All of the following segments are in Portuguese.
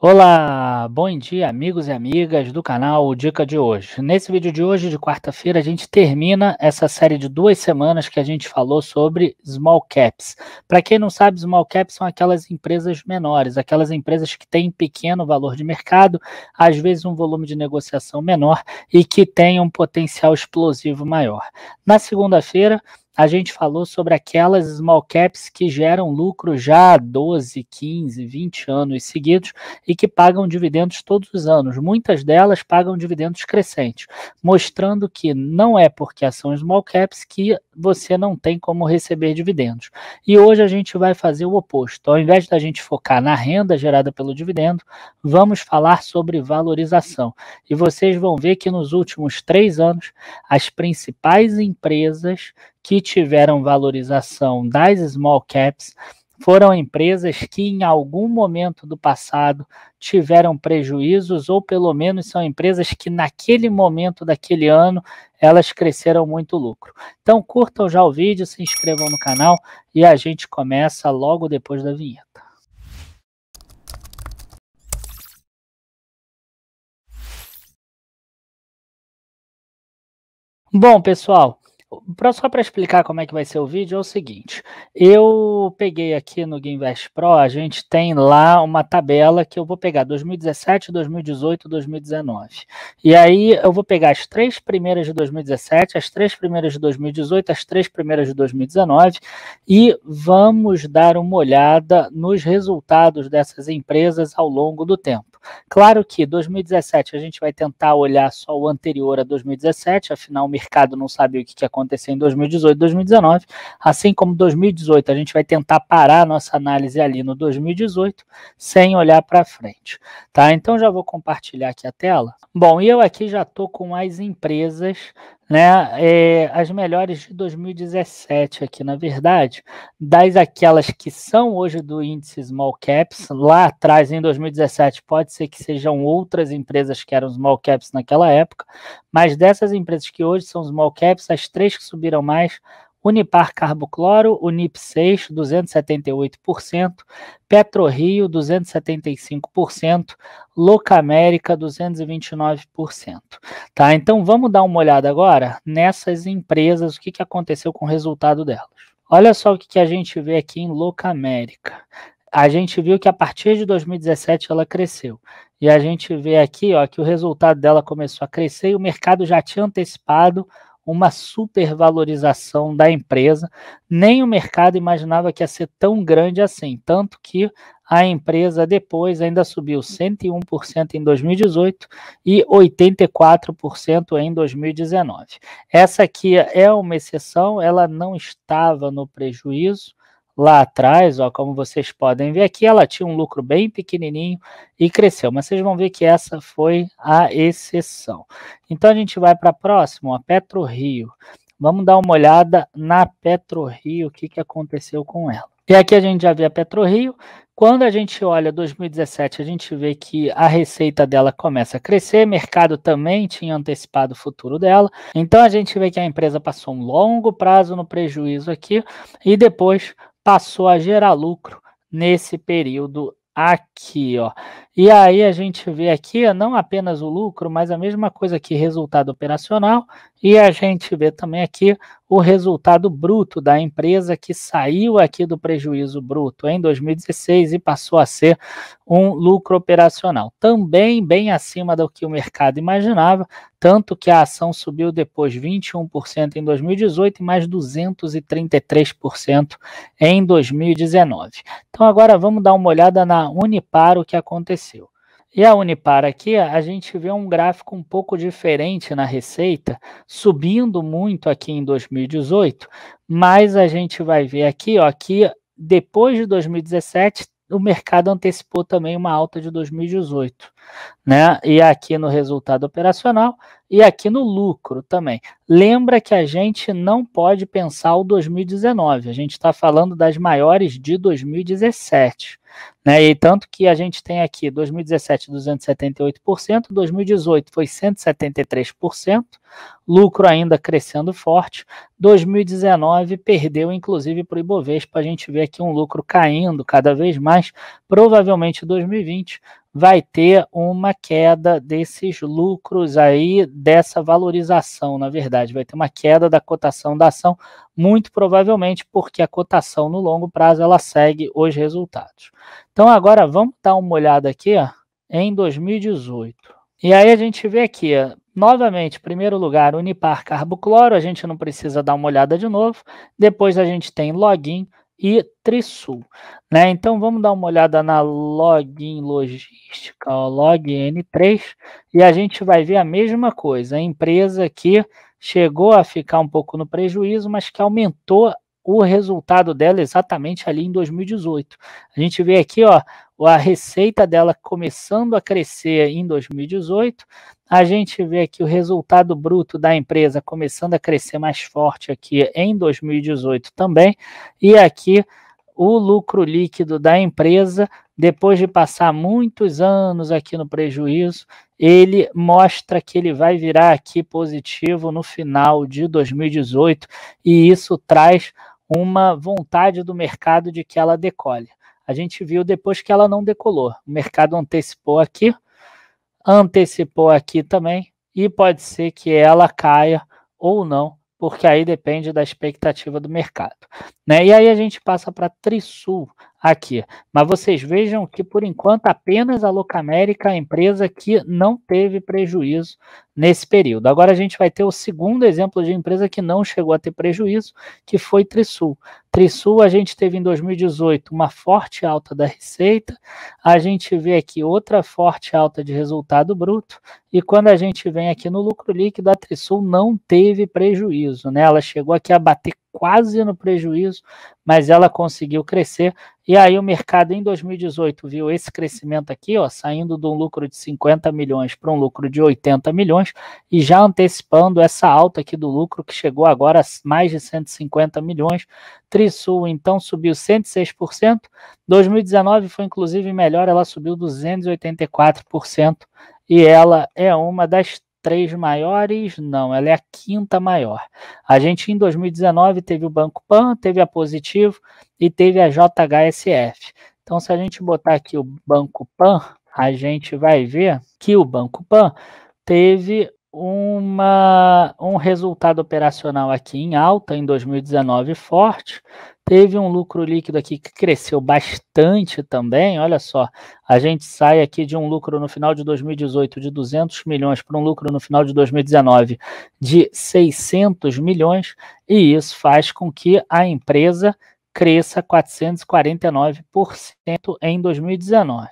Olá, bom dia amigos e amigas do canal Dica de Hoje. Nesse vídeo de hoje, de quarta-feira, a gente termina essa série de duas semanas que a gente falou sobre small caps. Para quem não sabe, small caps são aquelas empresas menores, aquelas empresas que têm pequeno valor de mercado, às vezes um volume de negociação menor e que têm um potencial explosivo maior. Na segunda-feira, a gente falou sobre aquelas small caps que geram lucro já há 12, 15, 20 anos seguidos e que pagam dividendos todos os anos. Muitas delas pagam dividendos crescentes, mostrando que não é porque são small caps que você não tem como receber dividendos. E hoje a gente vai fazer o oposto. Ao invés da gente focar na renda gerada pelo dividendo, vamos falar sobre valorização. E vocês vão ver que nos últimos três anos, as principais empresas que tiveram valorização das small caps foram empresas que em algum momento do passado tiveram prejuízos ou pelo menos são empresas que naquele momento daquele ano elas cresceram muito lucro. Então curtam já o vídeo, se inscrevam no canal e a gente começa logo depois da vinheta. Bom, pessoal, pra, só para explicar como é que vai ser o vídeo, é o seguinte. Eu peguei aqui no GameVest Pro, a gente tem lá uma tabela que eu vou pegar 2017, 2018, 2019. E aí eu vou pegar as três primeiras de 2017, as três primeiras de 2018, as três primeiras de 2019 e vamos dar uma olhada nos resultados dessas empresas ao longo do tempo. Claro que 2017 a gente vai tentar olhar só o anterior a 2017, afinal o mercado não sabe o que, aconteceu em 2018 2019. Assim como 2018, a gente vai tentar parar nossa análise ali no 2018 sem olhar para frente. Tá? Então já vou compartilhar aqui a tela. Bom, e eu aqui já estou com as empresas né? É, as melhores de 2017 aqui, na verdade, das aquelas que são hoje do índice Small Caps, lá atrás, em 2017, pode ser que sejam outras empresas que eram Small Caps naquela época, mas dessas empresas que hoje são Small Caps, as três que subiram mais Unipar Carbocloro, Unip 6, 278%, PetroRio, 275%, Locamérica, 229%. Tá? Então vamos dar uma olhada agora nessas empresas, o que, que aconteceu com o resultado delas. Olha só o que, que a gente vê aqui em Locamérica. A gente viu que a partir de 2017 ela cresceu. E a gente vê aqui ó, que o resultado dela começou a crescer e o mercado já tinha antecipado uma supervalorização da empresa. Nem o mercado imaginava que ia ser tão grande assim, tanto que a empresa depois ainda subiu 101% em 2018 e 84% em 2019. Essa aqui é uma exceção, ela não estava no prejuízo, lá atrás, ó, como vocês podem ver aqui, ela tinha um lucro bem pequenininho e cresceu, mas vocês vão ver que essa foi a exceção. Então a gente vai para a próxima, a PetroRio. Vamos dar uma olhada na PetroRio, o que, que aconteceu com ela. E aqui a gente já vê a PetroRio. Quando a gente olha 2017, a gente vê que a receita dela começa a crescer, mercado também tinha antecipado o futuro dela. Então a gente vê que a empresa passou um longo prazo no prejuízo aqui e depois passou a gerar lucro nesse período aqui, ó. E aí a gente vê aqui não apenas o lucro, mas a mesma coisa aqui, resultado operacional, e a gente vê também aqui o resultado bruto da empresa que saiu aqui do prejuízo bruto em 2016 e passou a ser um lucro operacional. Também bem acima do que o mercado imaginava, tanto que a ação subiu depois 21% em 2018 e mais 233% em 2019. Então agora vamos dar uma olhada na Unipar, o que aconteceu Brasil. E a Unipar aqui, a gente vê um gráfico um pouco diferente na receita, subindo muito aqui em 2018, mas a gente vai ver aqui, ó, que depois de 2017, o mercado antecipou também uma alta de 2018 né? E aqui no resultado operacional e aqui no lucro também. Lembra que a gente não pode pensar o 2019, a gente está falando das maiores de 2017, né? E tanto que a gente tem aqui 2017 278%, 2018 foi 173%, lucro ainda crescendo forte, 2019 perdeu inclusive para o Ibovespa, a gente vê aqui um lucro caindo cada vez mais, provavelmente 2020 vai ter uma queda desses lucros aí, dessa valorização, na verdade, vai ter uma queda da cotação da ação, muito provavelmente porque a cotação no longo prazo ela segue os resultados. Então agora vamos dar uma olhada aqui ó, em 2018. E aí a gente vê aqui, ó, Novamente, primeiro lugar, Unipar Carbocloro, a gente não precisa dar uma olhada de novo. Depois a gente tem login, e Trisul. Né? Então vamos dar uma olhada na login logística, ó, n 3 e a gente vai ver a mesma coisa. A empresa que chegou a ficar um pouco no prejuízo, mas que aumentou o resultado dela exatamente ali em 2018. A gente vê aqui ó, a receita dela começando a crescer em 2018. A gente vê aqui o resultado bruto da empresa começando a crescer mais forte aqui em 2018 também. E aqui o lucro líquido da empresa, depois de passar muitos anos aqui no prejuízo, ele mostra que ele vai virar aqui positivo no final de 2018 e isso traz uma vontade do mercado de que ela decole a gente viu depois que ela não decolou. O mercado antecipou aqui, antecipou aqui também, e pode ser que ela caia ou não, porque aí depende da expectativa do mercado. Né? E aí a gente passa para Trisul aqui. Mas vocês vejam que, por enquanto, apenas a Locamérica, a empresa que não teve prejuízo nesse período. Agora a gente vai ter o segundo exemplo de empresa que não chegou a ter prejuízo, que foi Trisul. Trisul, a gente teve em 2018 uma forte alta da receita, a gente vê aqui outra forte alta de resultado bruto, e quando a gente vem aqui no lucro líquido, a Trisul não teve prejuízo, né? Ela chegou aqui a bater quase no prejuízo, mas ela conseguiu crescer. E aí o mercado em 2018 viu esse crescimento aqui, ó, saindo de um lucro de 50 milhões para um lucro de 80 milhões e já antecipando essa alta aqui do lucro que chegou agora a mais de 150 milhões. Trisul então subiu 106%. 2019 foi inclusive melhor, ela subiu 284% e ela é uma das três maiores, não, ela é a quinta maior. A gente em 2019 teve o Banco Pan, teve a Positivo e teve a JHSF. Então, se a gente botar aqui o Banco Pan, a gente vai ver que o Banco Pan teve uma, um resultado operacional aqui em alta em 2019 forte, teve um lucro líquido aqui que cresceu bastante também. Olha só, a gente sai aqui de um lucro no final de 2018 de 200 milhões para um lucro no final de 2019 de 600 milhões, e isso faz com que a empresa cresça 449% em 2019.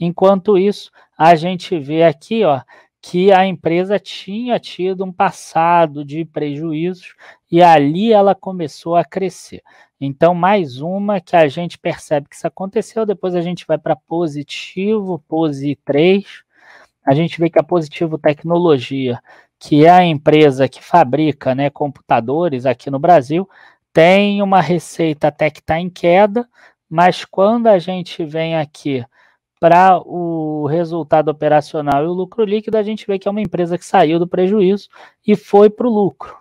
Enquanto isso, a gente vê aqui, ó, que a empresa tinha tido um passado de prejuízos e ali ela começou a crescer. Então, mais uma que a gente percebe que isso aconteceu, depois a gente vai para positivo, pose 3. A gente vê que a Positivo Tecnologia, que é a empresa que fabrica né, computadores aqui no Brasil, tem uma receita até que está em queda, mas quando a gente vem aqui para o resultado operacional e o lucro líquido, a gente vê que é uma empresa que saiu do prejuízo e foi para o lucro.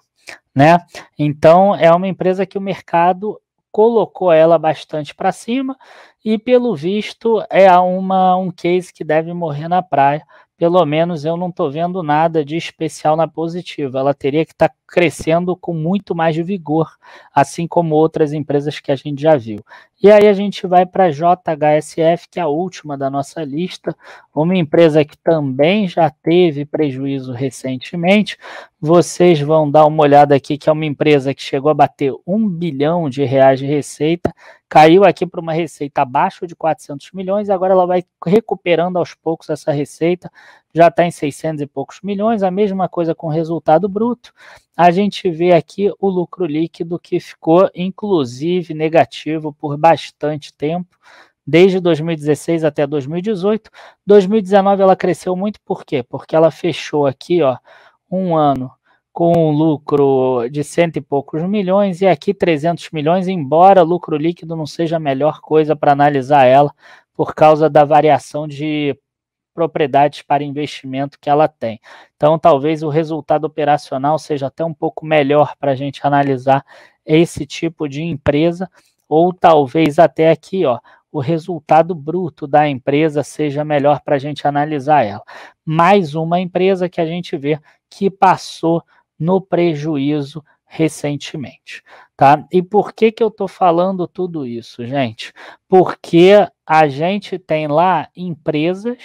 Né? Então, é uma empresa que o mercado colocou ela bastante para cima e, pelo visto, é uma, um case que deve morrer na praia pelo menos eu não estou vendo nada de especial na positiva. Ela teria que estar tá crescendo com muito mais vigor, assim como outras empresas que a gente já viu. E aí a gente vai para a JHSF, que é a última da nossa lista, uma empresa que também já teve prejuízo recentemente. Vocês vão dar uma olhada aqui, que é uma empresa que chegou a bater um bilhão de reais de receita, caiu aqui para uma receita abaixo de 400 milhões, agora ela vai recuperando aos poucos essa receita, já está em 600 e poucos milhões, a mesma coisa com o resultado bruto. A gente vê aqui o lucro líquido que ficou, inclusive, negativo por bastante tempo, desde 2016 até 2018. 2019 ela cresceu muito, por quê? Porque ela fechou aqui, ó, um ano com lucro de cento e poucos milhões e aqui 300 milhões, embora lucro líquido não seja a melhor coisa para analisar ela por causa da variação de propriedades para investimento que ela tem. Então, talvez o resultado operacional seja até um pouco melhor para a gente analisar esse tipo de empresa, ou talvez até aqui, ó, o resultado bruto da empresa seja melhor para a gente analisar ela. Mais uma empresa que a gente vê que passou no prejuízo recentemente, tá? E por que que eu tô falando tudo isso, gente? Porque a gente tem lá empresas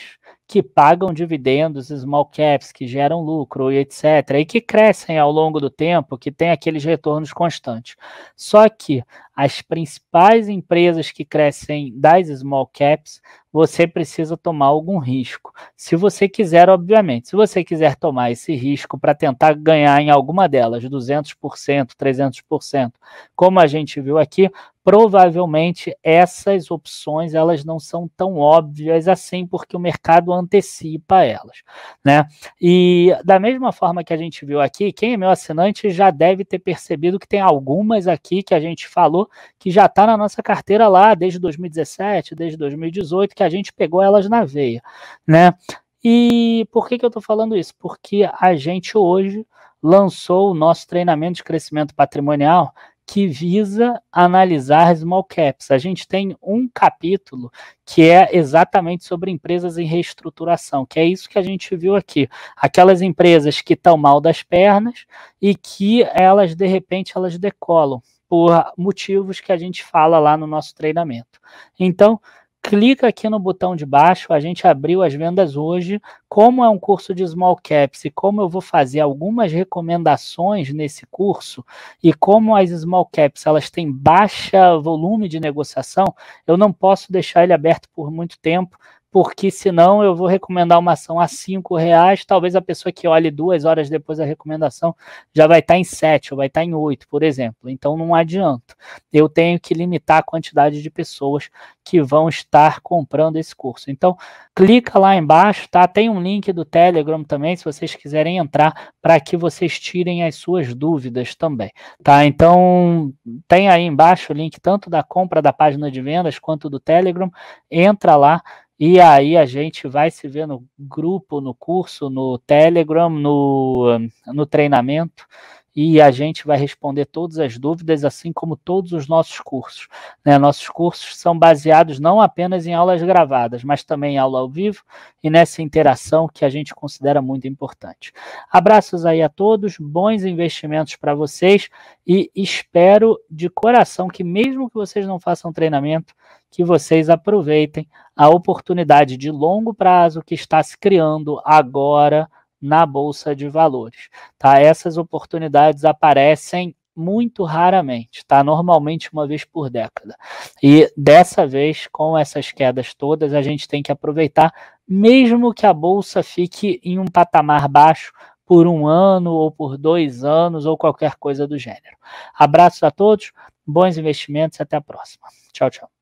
que pagam dividendos, small caps, que geram lucro e etc, e que crescem ao longo do tempo, que tem aqueles retornos constantes. Só que as principais empresas que crescem das small caps, você precisa tomar algum risco. Se você quiser, obviamente, se você quiser tomar esse risco para tentar ganhar em alguma delas 200%, 300%, como a gente viu aqui, provavelmente essas opções elas não são tão óbvias assim porque o mercado antecipa elas, né? E da mesma forma que a gente viu aqui, quem é meu assinante já deve ter percebido que tem algumas aqui que a gente falou que já está na nossa carteira lá desde 2017, desde 2018, que a gente pegou elas na veia, né? E por que, que eu estou falando isso? Porque a gente hoje lançou o nosso treinamento de crescimento patrimonial que visa analisar small caps. A gente tem um capítulo que é exatamente sobre empresas em reestruturação, que é isso que a gente viu aqui. Aquelas empresas que estão mal das pernas e que elas de repente elas decolam por motivos que a gente fala lá no nosso treinamento. Então, clica aqui no botão de baixo, a gente abriu as vendas hoje. Como é um curso de small caps e como eu vou fazer algumas recomendações nesse curso e como as small caps, elas têm baixa volume de negociação, eu não posso deixar ele aberto por muito tempo, porque senão eu vou recomendar uma ação a cinco reais, talvez a pessoa que olhe duas horas depois da recomendação já vai estar tá em sete ou vai estar tá em oito, por exemplo. Então não adianta. Eu tenho que limitar a quantidade de pessoas que vão estar comprando esse curso. Então clica lá embaixo, tá? Tem um link do Telegram também, se vocês quiserem entrar, para que vocês tirem as suas dúvidas também, tá? Então tem aí embaixo o link tanto da compra da página de vendas quanto do Telegram. Entra lá e aí a gente vai se ver no grupo, no curso, no Telegram, no, no treinamento e a gente vai responder todas as dúvidas, assim como todos os nossos cursos. Né? Nossos cursos são baseados não apenas em aulas gravadas, mas também em aula ao vivo e nessa interação que a gente considera muito importante. Abraços aí a todos, bons investimentos para vocês e espero de coração que mesmo que vocês não façam treinamento, que vocês aproveitem a oportunidade de longo prazo que está se criando agora na bolsa de valores, tá? Essas oportunidades aparecem muito raramente, tá? Normalmente uma vez por década. E dessa vez, com essas quedas todas, a gente tem que aproveitar, mesmo que a bolsa fique em um patamar baixo por um ano ou por dois anos ou qualquer coisa do gênero. Abraços a todos, bons investimentos, e até a próxima. Tchau, tchau.